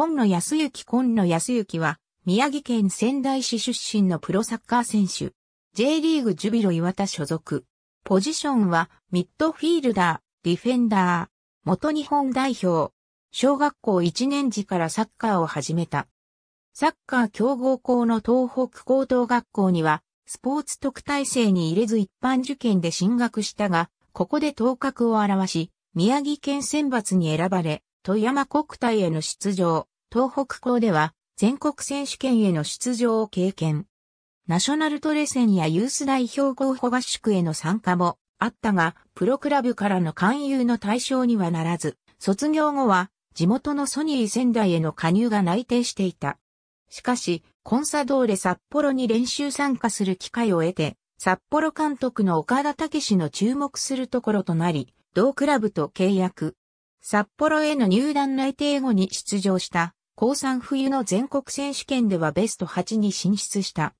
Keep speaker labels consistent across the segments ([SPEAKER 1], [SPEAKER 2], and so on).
[SPEAKER 1] 今野康之今野康之は、宮城県仙台市出身のプロサッカー選手。J リーグジュビロ岩田所属。ポジションは、ミッドフィールダー、ディフェンダー、元日本代表。小学校1年時からサッカーを始めた。サッカー強豪校の東北高等学校には、スポーツ特待生に入れず一般受験で進学したが、ここで頭角を現し、宮城県選抜に選ばれ、富山国体への出場。東北校では全国選手権への出場を経験。ナショナルトレセンやユース代表候補合宿への参加もあったが、プロクラブからの勧誘の対象にはならず、卒業後は地元のソニー仙台への加入が内定していた。しかし、コンサドーレ札幌に練習参加する機会を得て、札幌監督の岡田武史の注目するところとなり、同クラブと契約。札幌への入団内定後に出場した高3冬の全国選手権ではベスト8に進出した。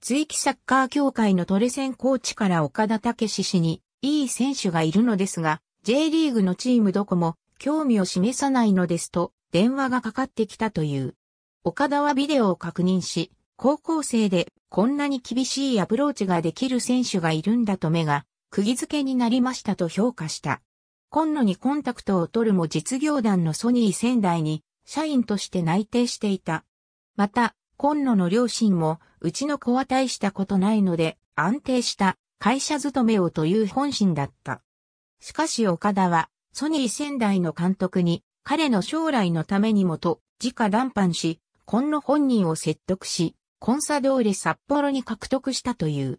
[SPEAKER 1] 追記サッカー協会のトレセンコーチから岡田武史氏にいい選手がいるのですが、J リーグのチームどこも興味を示さないのですと電話がかかってきたという。岡田はビデオを確認し、高校生でこんなに厳しいアプローチができる選手がいるんだと目が釘付けになりましたと評価した。今野にコンタクトを取るも実業団のソニー仙台に社員として内定していた。また、今野の両親も、うちの子は大したことないので、安定した会社勤めをという本心だった。しかし岡田は、ソニー仙台の監督に、彼の将来のためにもと、直談判し、今野本人を説得し、コンサドーレ札幌に獲得したという。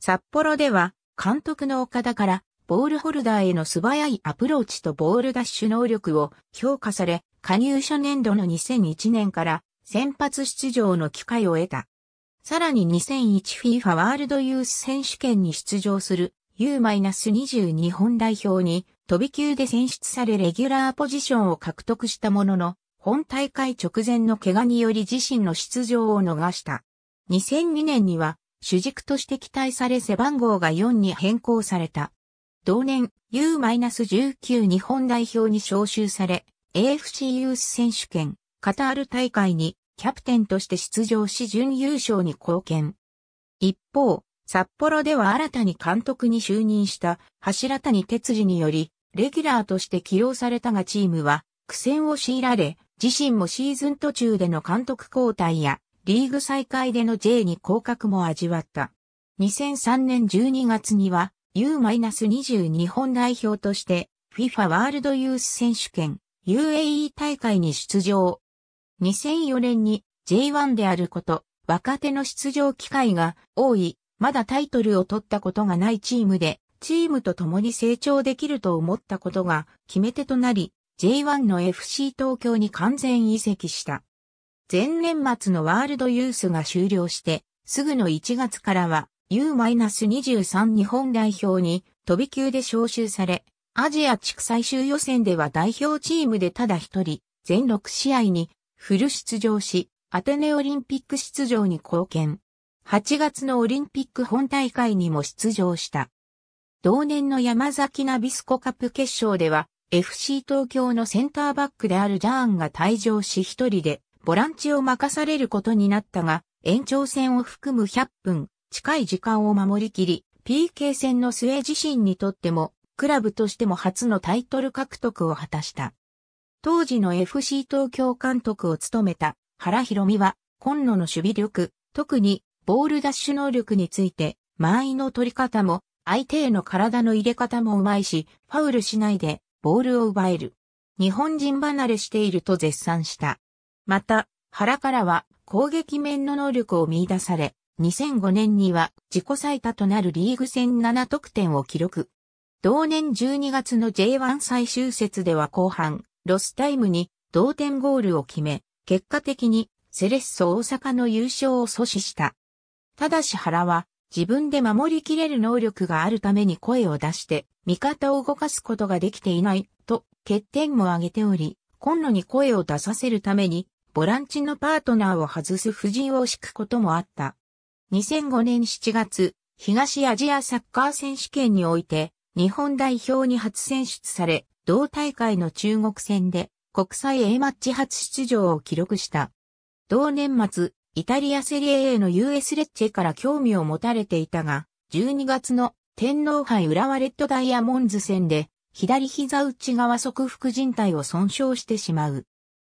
[SPEAKER 1] 札幌では、監督の岡田から、ボールホルダーへの素早いアプローチとボールダッシュ能力を評価され、加入初年度の2001年から先発出場の機会を得た。さらに 2001FIFA ワールドユース選手権に出場する U-20 日本代表に飛び級で選出されレギュラーポジションを獲得したものの、本大会直前の怪我により自身の出場を逃した。2002年には主軸として期待され背番号が4に変更された。同年 U-19 日本代表に招集され、AFC ユース選手権、カタール大会にキャプテンとして出場し準優勝に貢献。一方、札幌では新たに監督に就任した柱谷哲司により、レギュラーとして起用されたがチームは苦戦を強いられ、自身もシーズン途中での監督交代やリーグ再開での J に降格も味わった。2003年12月には U-22 本代表として FIFA ワールドユース選手権 UAE 大会に出場。2004年に J1 であること、若手の出場機会が多い、まだタイトルを取ったことがないチームで、チームと共に成長できると思ったことが決め手となり、J1 の FC 東京に完全移籍した。前年末のワールドユースが終了して、すぐの1月からは U-23 日本代表に飛び級で招集され、アジア地区最終予選では代表チームでただ一人、全6試合にフル出場し、アテネオリンピック出場に貢献。8月のオリンピック本大会にも出場した。同年の山崎ナビスコカップ決勝では、FC 東京のセンターバックであるジャーンが退場し一人で、ボランチを任されることになったが、延長戦を含む100分、近い時間を守りきり、PK 戦の末自身にとっても、クラブとしても初のタイトル獲得を果たした。当時の FC 東京監督を務めた原博美は、今野の守備力、特にボールダッシュ能力について、間合いの取り方も、相手への体の入れ方もうまいし、ファウルしないで、ボールを奪える。日本人離れしていると絶賛した。また、原からは攻撃面の能力を見出され、2005年には自己最多となるリーグ戦7得点を記録。同年12月の J1 最終節では後半、ロスタイムに同点ゴールを決め、結果的にセレッソ大阪の優勝を阻止した。ただし原は自分で守りきれる能力があるために声を出して味方を動かすことができていないと欠点も挙げており、コンロに声を出させるためにボランチのパートナーを外す布陣を敷くこともあった。2005年7月、東アジアサッカー選手権において日本代表に初選出され、同大会の中国戦で国際 A マッチ初出場を記録した。同年末、イタリアセリエ A の US レッチェから興味を持たれていたが、12月の天皇杯浦和レッドダイヤモンズ戦で、左膝内側側副靭帯を損傷してしまう。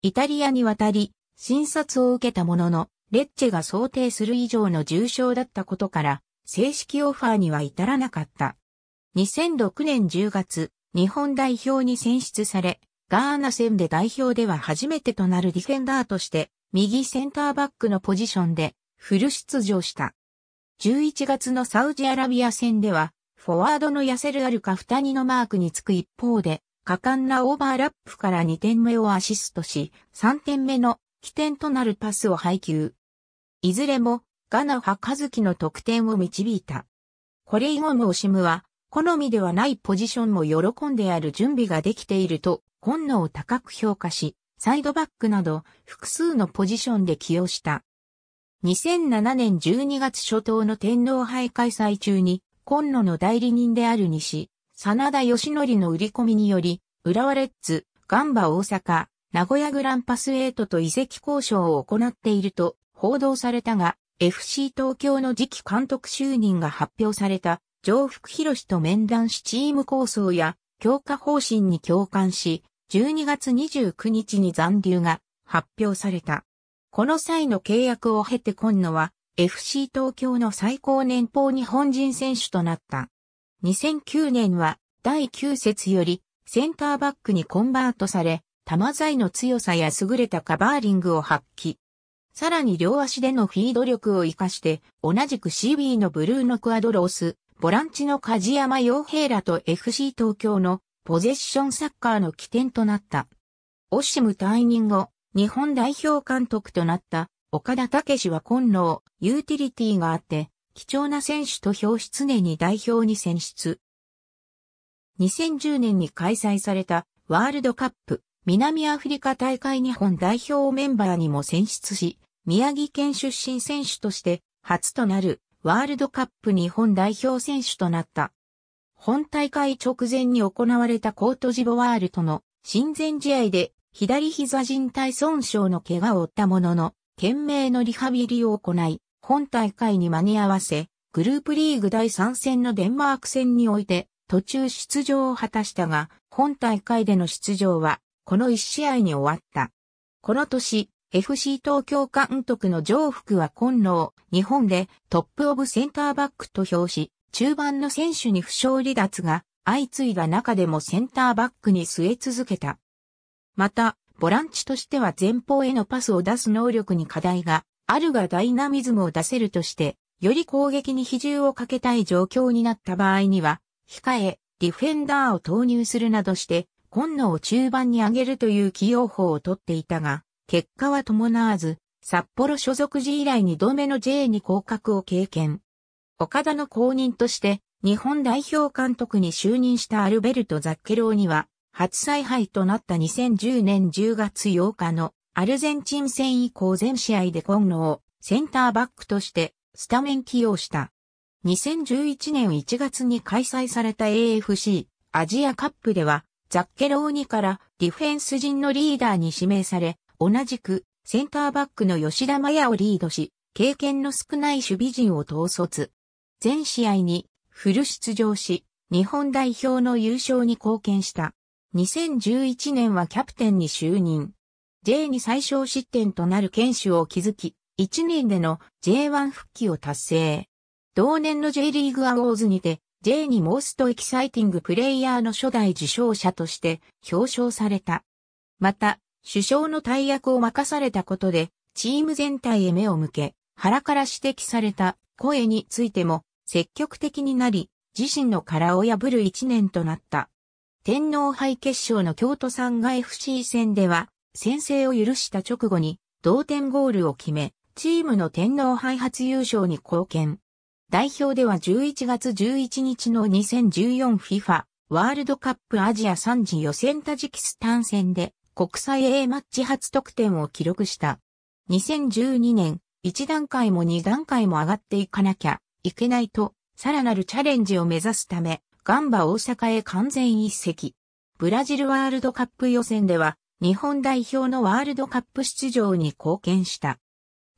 [SPEAKER 1] イタリアに渡り、診察を受けたものの、レッチェが想定する以上の重症だったことから、正式オファーには至らなかった。2006年10月、日本代表に選出され、ガーナ戦で代表では初めてとなるディフェンダーとして、右センターバックのポジションでフル出場した。11月のサウジアラビア戦では、フォワードのヤセル・アルカフタニのマークにつく一方で、果敢なオーバーラップから2点目をアシストし、3点目の起点となるパスを配給。いずれも、ガナ・ハカズキの得点を導いた。これ以後もオシムは、好みではないポジションも喜んである準備ができていると、今野を高く評価し、サイドバックなど複数のポジションで起用した。2007年12月初頭の天皇杯開催中に、今野の代理人である西、真田義則の売り込みにより、浦和レッズ、ガンバ大阪、名古屋グランパス8と移籍交渉を行っていると報道されたが、FC 東京の次期監督就任が発表された上福博と面談しチーム構想や強化方針に共感し、12月29日に残留が発表された。この際の契約を経て今野は FC 東京の最高年俸日本人選手となった。2009年は第9節よりセンターバックにコンバートされ、玉材の強さや優れたカバーリングを発揮。さらに両足でのフィード力を活かして、同じく CB のブルーノクアドロース、ボランチの梶山洋平らと FC 東京のポゼッションサッカーの起点となった。オシム退任後、日本代表監督となった岡田武史は今度ユーティリティがあって、貴重な選手と表し常に代表に選出。2010年に開催されたワールドカップ南アフリカ大会日本代表メンバーにも選出し、宮城県出身選手として初となるワールドカップ日本代表選手となった。本大会直前に行われたコートジボワールとの親善試合で左膝靭帯損傷の怪我を負ったものの、懸命のリハビリを行い、本大会に間に合わせ、グループリーグ第3戦のデンマーク戦において途中出場を果たしたが、本大会での出場はこの1試合に終わった。この年、FC 東京監督の上福は今野日本でトップオブセンターバックと評し、中盤の選手に負傷離脱が相次いだ中でもセンターバックに据え続けた。また、ボランチとしては前方へのパスを出す能力に課題があるがダイナミズムを出せるとして、より攻撃に比重をかけたい状況になった場合には、控え、ディフェンダーを投入するなどして、今野を中盤に上げるという起用法をとっていたが、結果は伴わず、札幌所属時以来2度目の J に降格を経験。岡田の後任として、日本代表監督に就任したアルベルト・ザッケローには、初采配となった2010年10月8日のアルゼンチン戦以降全試合で今野をセンターバックとしてスタメン起用した。2011年1月に開催された AFC アジアカップではザッケローニからディフェンス陣のリーダーに指名され同じくセンターバックの吉田麻也をリードし、経験の少ない守備陣を統率。全試合にフル出場し、日本代表の優勝に貢献した。2011年はキャプテンに就任。J に最小失点となる剣守を築き、1年での J1 復帰を達成。同年の J リーグアウォーズにて、J にモーストエキサイティングプレイヤーの初代受賞者として表彰された。また、首相の大役を任されたことで、チーム全体へ目を向け、腹から指摘された声についても積極的になり、自身の殻を破る一年となった。天皇杯決勝の京都産が FC 戦では、先制を許した直後に同点ゴールを決め、チームの天皇杯初優勝に貢献。代表では11月11日の 2014FIFA ワールドカップアジア3次予選タジキスタン戦で国際 A マッチ初得点を記録した。2012年、1段階も2段階も上がっていかなきゃいけないと、さらなるチャレンジを目指すため、ガンバ大阪へ完全一席。ブラジルワールドカップ予選では、日本代表のワールドカップ出場に貢献した。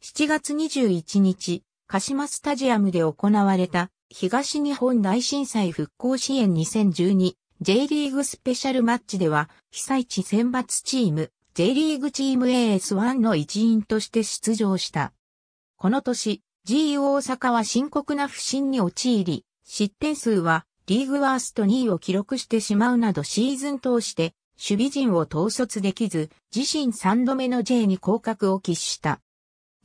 [SPEAKER 1] 7月21日、鹿島スタジアムで行われた東日本大震災復興支援2012 J リーグスペシャルマッチでは、被災地選抜チーム、J リーグチーム AS1 の一員として出場した。この年、G 大阪は深刻な不振に陥り、失点数はリーグワースト2位を記録してしまうなどシーズン通して守備陣を統率できず、自身3度目の J に降格を喫した。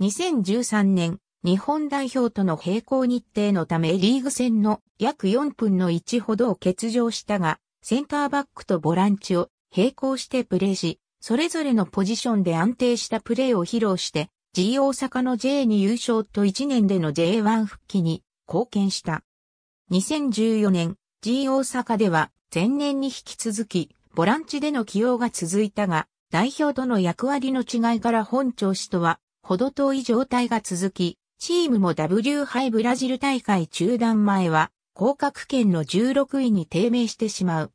[SPEAKER 1] 2013年、日本代表との並行日程のためリーグ戦の約4分の1ほどを欠場したが、センターバックとボランチを並行してプレーし、それぞれのポジションで安定したプレーを披露して、G 大阪の J に優勝と1年での J1 復帰に貢献した。2014年、G 大阪では前年に引き続き、ボランチでの起用が続いたが、代表との役割の違いから本調子とは、ほど遠い状態が続き、チームも W 杯ブラジル大会中断前は、降格圏の16位に低迷してしまう。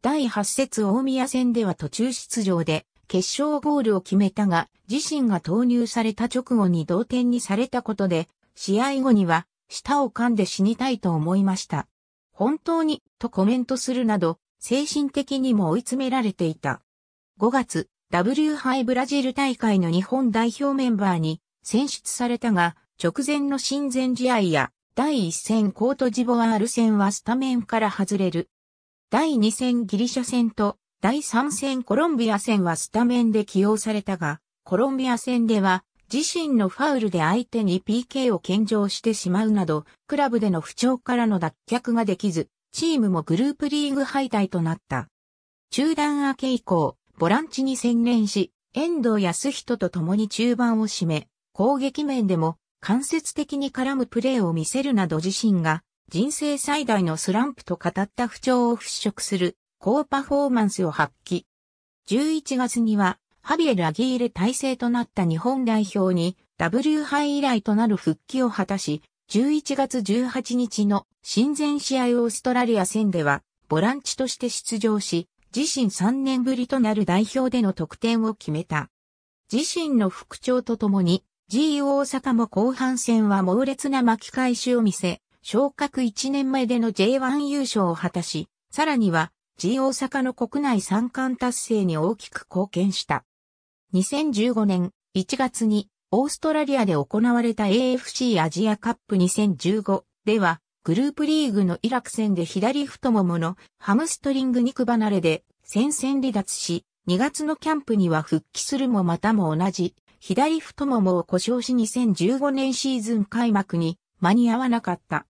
[SPEAKER 1] 第8節大宮戦では途中出場で、決勝ゴールを決めたが、自身が投入された直後に同点にされたことで、試合後には、舌を噛んで死にたいと思いました。本当に、とコメントするなど、精神的にも追い詰められていた。5月、W 杯ブラジル大会の日本代表メンバーに選出されたが、直前の親善試合や、第1戦コートジボワール戦はスタメンから外れる。第2戦ギリシャ戦と、第3戦コロンビア戦はスタメンで起用されたが、コロンビア戦では、自身のファウルで相手に PK を献上してしまうなど、クラブでの不調からの脱却ができず、チームもグループリーグ敗退となった。中断明け以降、ボランチに専念し、遠藤康人と共に中盤を締め、攻撃面でも間接的に絡むプレーを見せるなど自身が人生最大のスランプと語った不調を払拭する高パフォーマンスを発揮。11月にはハビエル・アギーレ体制となった日本代表に W 杯以来となる復帰を果たし、11月18日の親善試合オーストラリア戦ではボランチとして出場し、自身3年ぶりとなる代表での得点を決めた。自身の復調とともに G 大阪も後半戦は猛烈な巻き返しを見せ、昇格1年前での J1 優勝を果たし、さらには G 大阪の国内三冠達成に大きく貢献した。2015年1月にオーストラリアで行われた AFC アジアカップ2015では、グループリーグのイラク戦で左太もものハムストリング肉離れで戦線離脱し、2月のキャンプには復帰するもまたも同じ左太ももを故障し2015年シーズン開幕に間に合わなかった。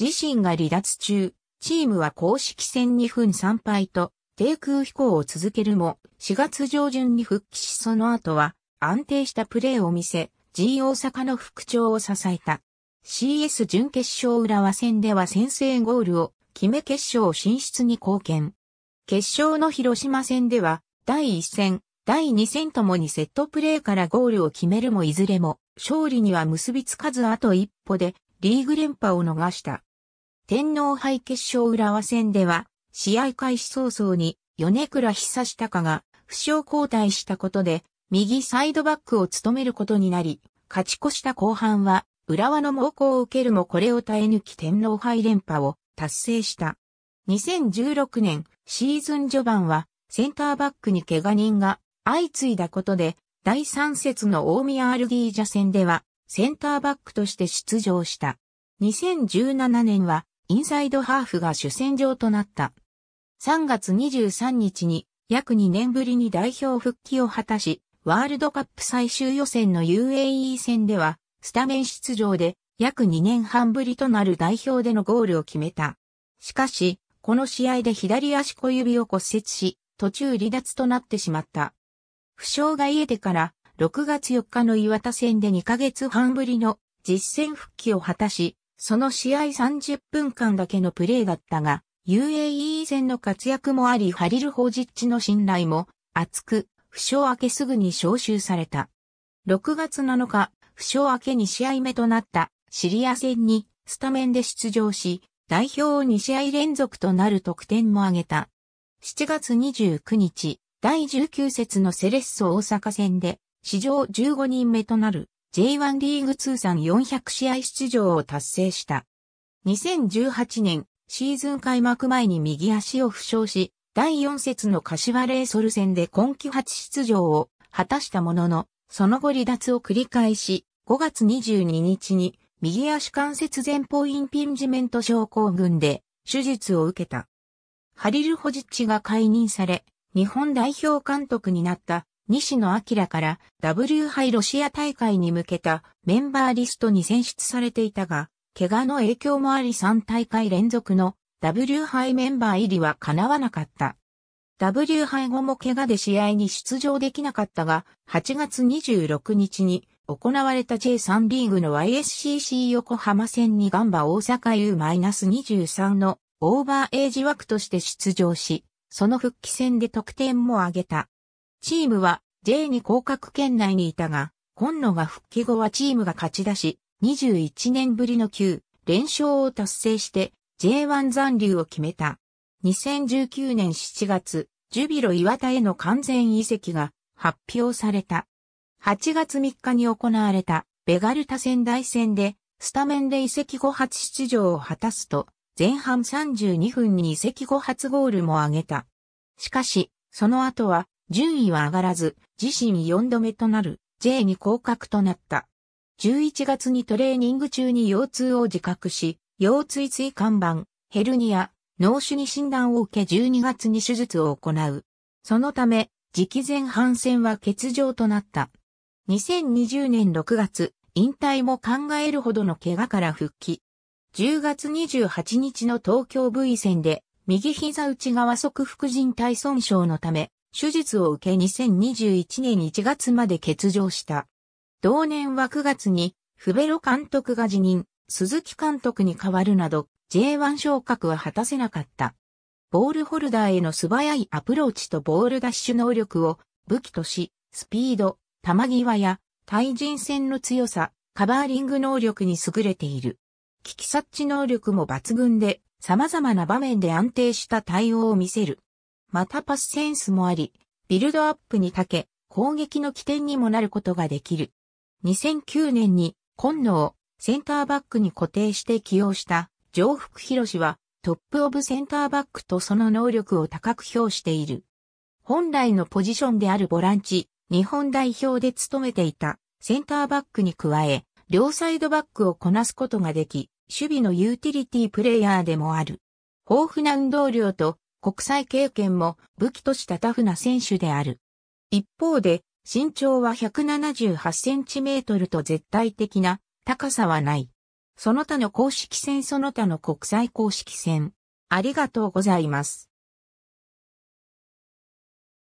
[SPEAKER 1] 自身が離脱中、チームは公式戦2分3敗と低空飛行を続けるも4月上旬に復帰しその後は安定したプレーを見せ、G 大阪の復調を支えた。CS 準決勝浦和戦では先制ゴールを決め決勝進出に貢献。決勝の広島戦では第1戦第2戦ともにセットプレーからゴールを決めるもいずれも、勝利には結びつかずあと一歩で、リーグ連覇を逃した。天皇杯決勝浦和戦では、試合開始早々に、米倉久下が、負傷交代したことで、右サイドバックを務めることになり、勝ち越した後半は、浦和の猛攻を受けるもこれを耐え抜き天皇杯連覇を達成した。2016年シーズン序盤はセンターバックに怪我人が相次いだことで、第3節の大宮アルディージャ戦では、センターバックとして出場した。2017年は、インサイドハーフが主戦場となった。3月23日に、約2年ぶりに代表復帰を果たし、ワールドカップ最終予選の UAE 戦では、スタメン出場で約2年半ぶりとなる代表でのゴールを決めた。しかし、この試合で左足小指を骨折し、途中離脱となってしまった。負傷が癒えてから6月4日の岩田戦で2ヶ月半ぶりの実戦復帰を果たし、その試合30分間だけのプレーだったが、UAE 戦の活躍もあり、ハリル・ホジッチの信頼も厚く、負傷明けすぐに招集された。6月7日、負傷明け2試合目となったシリア戦にスタメンで出場し、代表を2試合連続となる得点も挙げた。7月29日、第19節のセレッソ大阪戦で、史上15人目となる J1 リーグ通算400試合出場を達成した。2018年、シーズン開幕前に右足を負傷し、第4節の柏レイソル戦で今季初出場を果たしたものの、その後離脱を繰り返し、5月22日に右足関節前方インピンジメント症候群で手術を受けた。ハリル・ホジッチが解任され、日本代表監督になった西野明から W 杯ロシア大会に向けたメンバーリストに選出されていたが、怪我の影響もあり3大会連続の W 杯メンバー入りは叶わなかった。W 杯後も怪我で試合に出場できなかったが、8月26日に行われた J3 リーグの YSCC 横浜戦にガンバ大阪 U-23 のオーバーエイジ枠として出場し、その復帰戦で得点も挙げた。チームは J2 降格圏内にいたが、今野が復帰後はチームが勝ち出し、21年ぶりの9連勝を達成して J1 残留を決めた。2019年7月、ジュビロ岩田への完全移籍が発表された。8月3日に行われたベガルタ仙台戦でスタメンで移籍後初出場を果たすと、前半32分に移籍後初ゴールも挙げた。しかし、その後は順位は上がらず、自身4度目となる J に降格となった。11月にトレーニング中に腰痛を自覚し、腰椎椎間板、ヘルニア、脳腫に診断を受け12月に手術を行う。そのため、直前半戦は欠場となった。2020年6月、引退も考えるほどの怪我から復帰。10月28日の東京 V 戦で、右膝内側側副靭体損傷のため、手術を受け2021年1月まで欠場した。同年は9月に、フベロ監督が辞任、鈴木監督に代わるなど、J1 昇格は果たせなかった。ボールホルダーへの素早いアプローチとボールダッシュ能力を武器とし、スピード、球際や対人戦の強さ、カバーリング能力に優れている。聞き察知能力も抜群で、様々な場面で安定した対応を見せる。またパスセンスもあり、ビルドアップに長け、攻撃の起点にもなることができる。2009年に、今野をセンターバックに固定して起用した上福博は、トップオブセンターバックとその能力を高く評している。本来のポジションであるボランチ、日本代表で務めていたセンターバックに加え、両サイドバックをこなすことができ、守備のユーティリティプレイヤーでもある。豊富な運動量と国際経験も武器としたタフな選手である。一方で、身長は178センチメートルと絶対的な高さはない。その他の公式戦その他の国際公式戦。ありがとうございます。